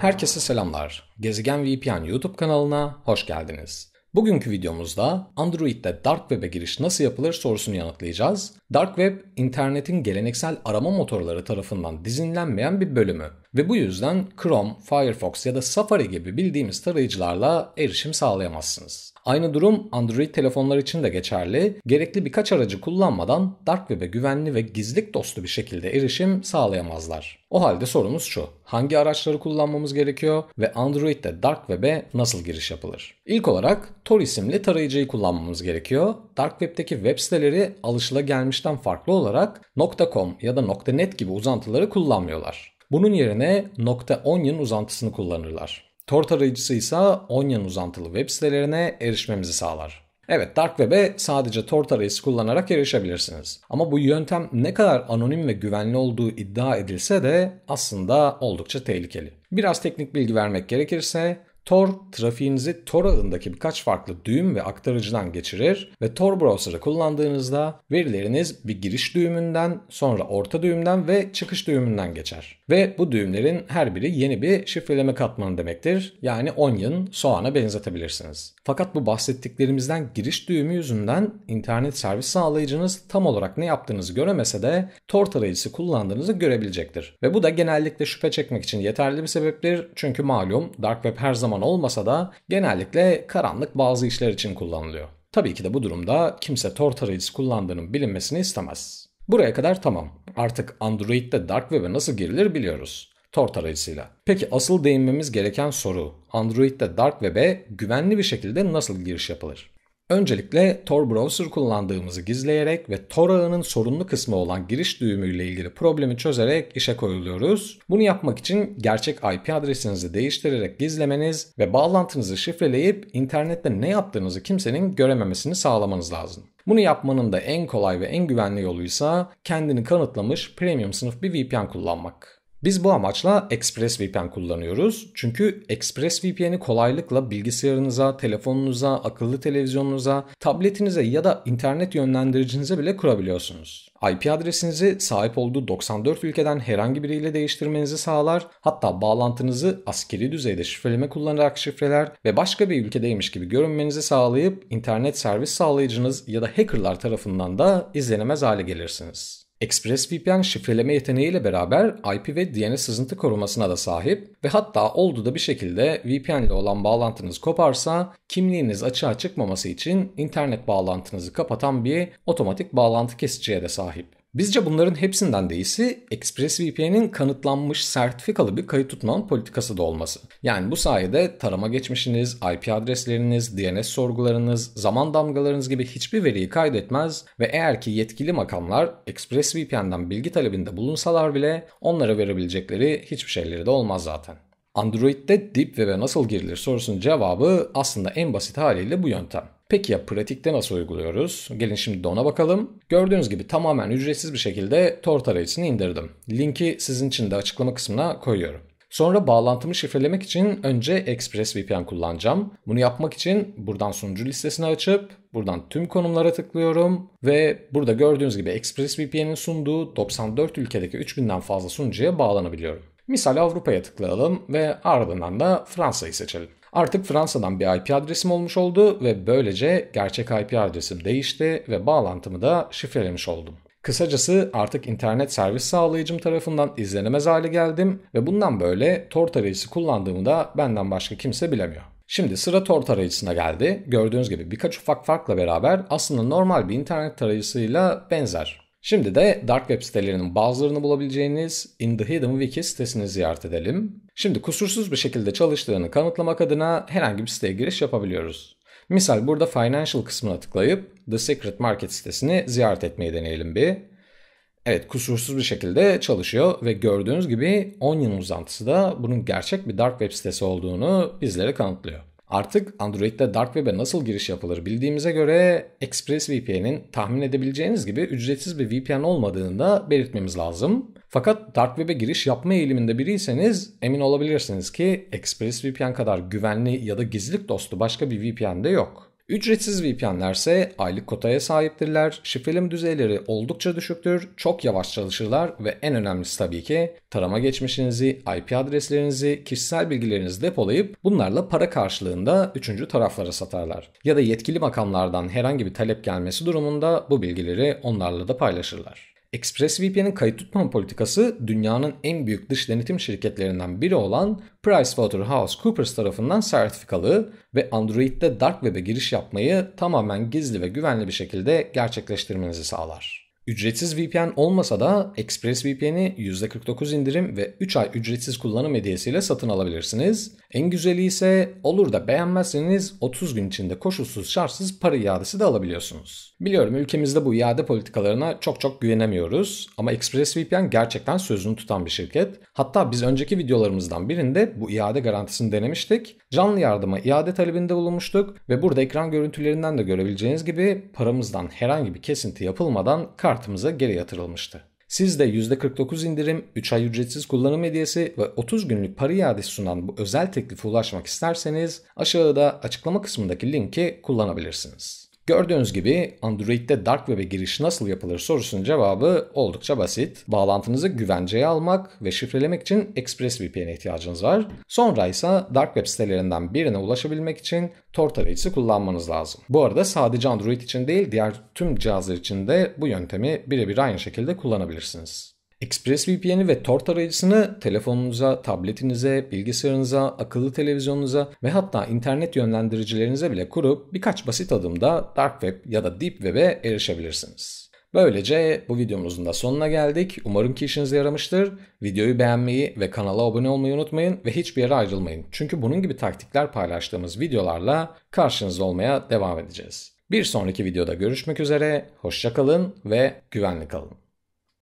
Herkese selamlar. Gezegen VPN YouTube kanalına hoş geldiniz. Bugünkü videomuzda Android'de Dark Web'e giriş nasıl yapılır sorusunu yanıtlayacağız. Dark Web, internetin geleneksel arama motorları tarafından dizinlenmeyen bir bölümü ve bu yüzden Chrome, Firefox ya da Safari gibi bildiğimiz tarayıcılarla erişim sağlayamazsınız. Aynı durum Android telefonlar için de geçerli. Gerekli birkaç aracı kullanmadan Dark Web'e güvenli ve gizlilik dostu bir şekilde erişim sağlayamazlar. O halde sorumuz şu. Hangi araçları kullanmamız gerekiyor ve Android'de Dark Web'e nasıl giriş yapılır? İlk olarak Tor isimli tarayıcıyı kullanmamız gerekiyor. Dark Web'deki web siteleri alışılagelmişten farklı olarak .com ya da .net gibi uzantıları kullanmıyorlar. Bunun yerine .onion uzantısını kullanırlar. Tor tarayıcısı ise Onion uzantılı web sitelerine erişmemizi sağlar. Evet Dark Web'e sadece Tor tarayıcısı kullanarak erişebilirsiniz. Ama bu yöntem ne kadar anonim ve güvenli olduğu iddia edilse de aslında oldukça tehlikeli. Biraz teknik bilgi vermek gerekirse Tor trafiğinizi Tor ağındaki birkaç farklı düğüm ve aktarıcıdan geçirir ve Tor browser'ı kullandığınızda verileriniz bir giriş düğümünden, sonra orta düğümden ve çıkış düğümünden geçer. Ve bu düğümlerin her biri yeni bir şifreleme katmanı demektir. Yani onion, soğana benzetebilirsiniz. Fakat bu bahsettiklerimizden giriş düğümü yüzünden internet servis sağlayıcınız tam olarak ne yaptığınızı göremese de Tor tarayıcısı kullandığınızı görebilecektir. Ve bu da genellikle şüphe çekmek için yeterli bir sebeptir. Çünkü malum Dark Web her zaman zaman olmasa da genellikle karanlık bazı işler için kullanılıyor. Tabii ki de bu durumda kimse Tor tarayıcısı kullandığının bilinmesini istemez. Buraya kadar tamam. Artık Android'de Dark Web'e nasıl girilir biliyoruz. Tor tarayıcısıyla. Peki asıl değinmemiz gereken soru Android'de Dark Web'e güvenli bir şekilde nasıl giriş yapılır? Öncelikle Tor Browser kullandığımızı gizleyerek ve Tor ağının sorunlu kısmı olan giriş düğümüyle ilgili problemi çözerek işe koyuluyoruz. Bunu yapmak için gerçek IP adresinizi değiştirerek gizlemeniz ve bağlantınızı şifreleyip internette ne yaptığınızı kimsenin görememesini sağlamanız lazım. Bunu yapmanın da en kolay ve en güvenli yoluysa kendini kanıtlamış premium sınıf bir VPN kullanmak. Biz bu amaçla ExpressVPN kullanıyoruz. Çünkü ExpressVPN'i kolaylıkla bilgisayarınıza, telefonunuza, akıllı televizyonunuza, tabletinize ya da internet yönlendiricinize bile kurabiliyorsunuz. IP adresinizi sahip olduğu 94 ülkeden herhangi biriyle değiştirmenizi sağlar. Hatta bağlantınızı askeri düzeyde şifreleme kullanarak şifreler ve başka bir ülkedeymiş gibi görünmenizi sağlayıp internet servis sağlayıcınız ya da hackerlar tarafından da izlenemez hale gelirsiniz. ExpressVPN şifreleme yeteneğiyle beraber IP ve DNS sızıntı korumasına da sahip ve hatta oldu da bir şekilde VPN ile olan bağlantınız koparsa kimliğiniz açığa çıkmaması için internet bağlantınızı kapatan bir otomatik bağlantı kesiciye de sahip. Bizce bunların hepsinden de iyisi ExpressVPN'in kanıtlanmış sertifikalı bir kayıt tutmanın politikası da olması. Yani bu sayede tarama geçmişiniz, IP adresleriniz, DNS sorgularınız, zaman damgalarınız gibi hiçbir veriyi kaydetmez ve eğer ki yetkili makamlar ExpressVPN'den bilgi talebinde bulunsalar bile onlara verebilecekleri hiçbir şeyleri de olmaz zaten. Android'de Deep Web'e nasıl girilir sorusunun cevabı aslında en basit haliyle bu yöntem. Peki ya pratikte nasıl uyguluyoruz? Gelin şimdi de ona bakalım. Gördüğünüz gibi tamamen ücretsiz bir şekilde Tor tarayıcısını indirdim. Linki sizin için de açıklama kısmına koyuyorum. Sonra bağlantımı şifrelemek için önce ExpressVPN kullanacağım. Bunu yapmak için buradan sunucu listesini açıp buradan tüm konumlara tıklıyorum ve burada gördüğünüz gibi ExpressVPN'in sunduğu 94 ülkedeki 3000'den fazla sunucuya bağlanabiliyorum. Misal Avrupa'ya tıklayalım ve ardından da Fransa'yı seçelim. Artık Fransa'dan bir IP adresim olmuş oldu ve böylece gerçek IP adresim değişti ve bağlantımı da şifrelemiş oldum. Kısacası artık internet servis sağlayıcım tarafından izlenemez hale geldim ve bundan böyle Tor tarayıcısı kullandığımı da benden başka kimse bilemiyor. Şimdi sıra Tor tarayıcısına geldi. Gördüğünüz gibi birkaç ufak farkla beraber aslında normal bir internet tarayıcısıyla benzer. Şimdi de dark web sitelerinin bazılarını bulabileceğiniz In The Hidden Wiki sitesini ziyaret edelim. Şimdi kusursuz bir şekilde çalıştığını kanıtlamak adına herhangi bir siteye giriş yapabiliyoruz. Misal burada financial kısmına tıklayıp The Secret Market sitesini ziyaret etmeyi deneyelim bir. Evet kusursuz bir şekilde çalışıyor ve gördüğünüz gibi Onion uzantısı da bunun gerçek bir dark web sitesi olduğunu bizlere kanıtlıyor. Artık Android'de Dark Web'e nasıl giriş yapılır bildiğimize göre ExpressVPN'in tahmin edebileceğiniz gibi ücretsiz bir VPN olmadığını da belirtmemiz lazım. Fakat Dark Web'e giriş yapma eğiliminde biriyseniz emin olabilirsiniz ki ExpressVPN kadar güvenli ya da gizlilik dostu başka bir VPN de yok. Ücretsiz VPN'lerse aylık kotaya sahiptirler, şifreleme düzeyleri oldukça düşüktür, çok yavaş çalışırlar ve en önemlisi tabii ki tarama geçmişinizi, IP adreslerinizi, kişisel bilgilerinizi depolayıp bunlarla para karşılığında üçüncü taraflara satarlar. Ya da yetkili makamlardan herhangi bir talep gelmesi durumunda bu bilgileri onlarla da paylaşırlar. ExpressVPN'in kayıt tutma politikası dünyanın en büyük dış denetim şirketlerinden biri olan PricewaterhouseCoopers tarafından sertifikalı ve Android'de Dark Web'e giriş yapmayı tamamen gizli ve güvenli bir şekilde gerçekleştirmenizi sağlar. Ücretsiz VPN olmasa da ExpressVPN'i %49 indirim ve 3 ay ücretsiz kullanım hediyesiyle satın alabilirsiniz. En güzeli ise olur da beğenmezseniz 30 gün içinde koşulsuz şartsız para iadesi de alabiliyorsunuz. Biliyorum ülkemizde bu iade politikalarına çok çok güvenemiyoruz ama ExpressVPN gerçekten sözünü tutan bir şirket. Hatta biz önceki videolarımızdan birinde bu iade garantisini denemiştik. Canlı yardıma iade talebinde bulunmuştuk ve burada ekran görüntülerinden de görebileceğiniz gibi paramızdan herhangi bir kesinti yapılmadan kart kartımıza geri yatırılmıştı. Siz de %49 indirim, 3 ay ücretsiz kullanım hediyesi ve 30 günlük para iadesi sunan bu özel teklife ulaşmak isterseniz aşağıda açıklama kısmındaki linki kullanabilirsiniz. Gördüğünüz gibi Android'de Dark Web'e giriş nasıl yapılır sorusunun cevabı oldukça basit. Bağlantınızı güvenceye almak ve şifrelemek için ExpressVPN'e ihtiyacınız var. Sonra ise Dark Web sitelerinden birine ulaşabilmek için Tor tarayıcısı kullanmanız lazım. Bu arada sadece Android için değil diğer tüm cihazlar için de bu yöntemi birebir aynı şekilde kullanabilirsiniz. ExpressVPN'i ve Tor tarayıcısını telefonunuza, tabletinize, bilgisayarınıza, akıllı televizyonunuza ve hatta internet yönlendiricilerinize bile kurup birkaç basit adımda Dark Web ya da Deep Web'e erişebilirsiniz. Böylece bu videomuzun da sonuna geldik. Umarım ki işinize yaramıştır. Videoyu beğenmeyi ve kanala abone olmayı unutmayın ve hiçbir yere ayrılmayın. Çünkü bunun gibi taktikler paylaştığımız videolarla karşınızda olmaya devam edeceğiz. Bir sonraki videoda görüşmek üzere, hoşçakalın ve güvenli kalın.